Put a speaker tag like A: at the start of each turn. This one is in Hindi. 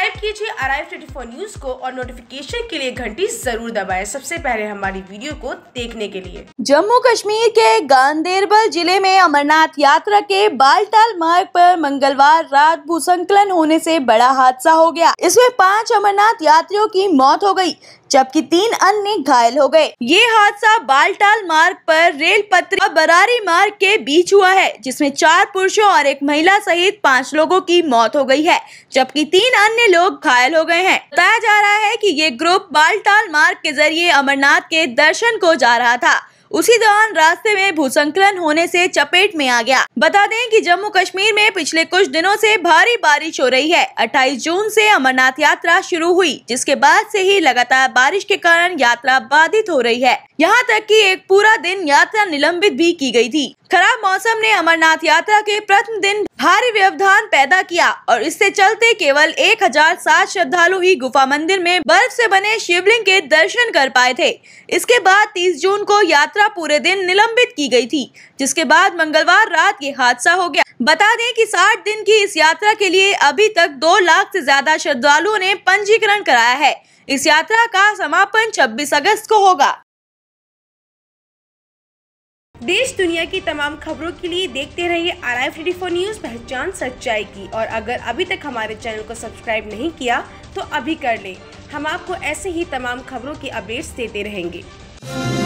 A: सब्सक्राइब कीजिए अराइव ट्वेंटी फोर न्यूज को और नोटिफिकेशन के लिए घंटी जरूर दबाएं सबसे पहले हमारी वीडियो को देखने के लिए
B: जम्मू कश्मीर के गांधेरबल जिले में अमरनाथ यात्रा के बालटाल मार्ग पर मंगलवार रात भूसंकलन होने से बड़ा हादसा हो गया इसमें पांच अमरनाथ यात्रियों की मौत हो गयी जबकि तीन अन्य घायल हो गए ये हादसा बालटाल मार्ग पर रेल पत्री और बरारी मार्ग के बीच हुआ है जिसमें चार पुरुषों और एक महिला सहित पांच लोगों की मौत हो गई है जबकि तीन अन्य लोग घायल हो गए हैं बताया जा रहा है कि ये ग्रुप बालटाल मार्ग के जरिए अमरनाथ के दर्शन को जा रहा था उसी दौरान रास्ते में भूसंकलन होने से चपेट में आ गया बता दें कि जम्मू कश्मीर में पिछले कुछ दिनों से भारी बारिश हो रही है 28 जून से अमरनाथ यात्रा शुरू हुई जिसके बाद से ही लगातार बारिश के कारण यात्रा बाधित हो रही है यहाँ तक कि एक पूरा दिन यात्रा निलंबित भी की गई थी खराब मौसम ने अमरनाथ यात्रा के प्रथम दिन भारी व्यवधान पैदा किया और इससे चलते केवल 1007 श्रद्धालु ही गुफा मंदिर में बर्फ से बने शिवलिंग के दर्शन कर पाए थे इसके बाद 30 जून को यात्रा पूरे दिन निलंबित की गई थी जिसके बाद मंगलवार रात ये हादसा हो गया बता दें कि 60 दिन की इस यात्रा के लिए अभी तक दो लाख से ज्यादा श्रद्धालुओं ने पंजीकरण कराया है इस यात्रा का समापन छब्बीस अगस्त को होगा देश दुनिया की तमाम खबरों के
A: लिए देखते रहिए R I T four news पहचान सच्चाई की और अगर अभी तक हमारे चैनल को सब्सक्राइब नहीं किया तो अभी कर ले हम आपको ऐसे ही तमाम खबरों की अपडेट्स देते रहेंगे